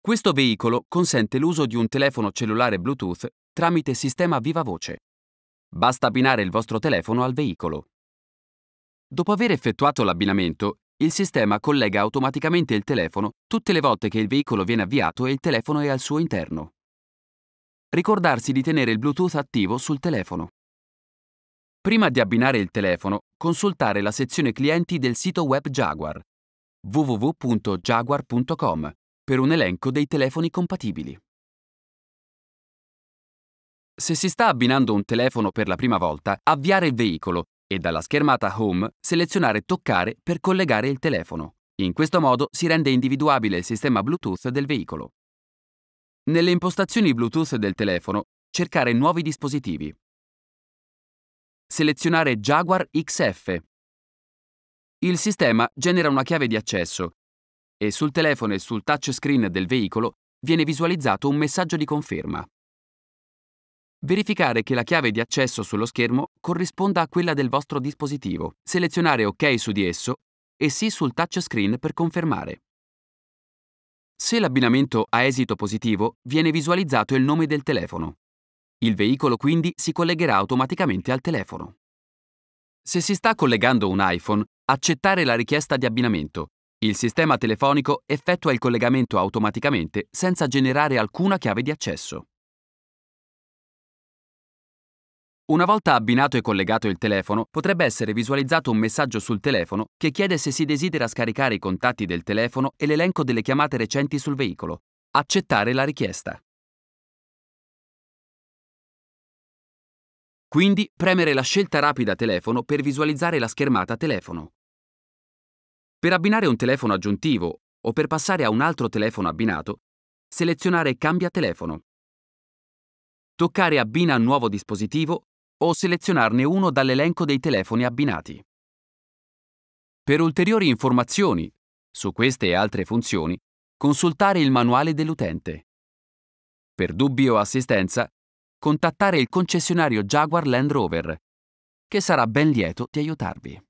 Questo veicolo consente l'uso di un telefono cellulare Bluetooth tramite sistema viva voce. Basta abbinare il vostro telefono al veicolo. Dopo aver effettuato l'abbinamento, il sistema collega automaticamente il telefono tutte le volte che il veicolo viene avviato e il telefono è al suo interno. Ricordarsi di tenere il Bluetooth attivo sul telefono. Prima di abbinare il telefono, consultare la sezione clienti del sito web Jaguar www.jaguar.com per un elenco dei telefoni compatibili. Se si sta abbinando un telefono per la prima volta, avviare il veicolo e dalla schermata Home selezionare Toccare per collegare il telefono. In questo modo si rende individuabile il sistema Bluetooth del veicolo. Nelle impostazioni Bluetooth del telefono, cercare Nuovi dispositivi. Selezionare Jaguar XF. Il sistema genera una chiave di accesso e sul telefono e sul touchscreen del veicolo viene visualizzato un messaggio di conferma. Verificare che la chiave di accesso sullo schermo corrisponda a quella del vostro dispositivo, selezionare OK su di esso e sì sul touchscreen per confermare. Se l'abbinamento ha esito positivo, viene visualizzato il nome del telefono. Il veicolo quindi si collegherà automaticamente al telefono. Se si sta collegando un iPhone, accettare la richiesta di abbinamento il sistema telefonico effettua il collegamento automaticamente senza generare alcuna chiave di accesso. Una volta abbinato e collegato il telefono, potrebbe essere visualizzato un messaggio sul telefono che chiede se si desidera scaricare i contatti del telefono e l'elenco delle chiamate recenti sul veicolo. Accettare la richiesta. Quindi premere la scelta rapida telefono per visualizzare la schermata telefono. Per abbinare un telefono aggiuntivo o per passare a un altro telefono abbinato, selezionare Cambia telefono. Toccare Abbina nuovo dispositivo o selezionarne uno dall'elenco dei telefoni abbinati. Per ulteriori informazioni su queste e altre funzioni, consultare il manuale dell'utente. Per dubbi o assistenza, contattare il concessionario Jaguar Land Rover, che sarà ben lieto di aiutarvi.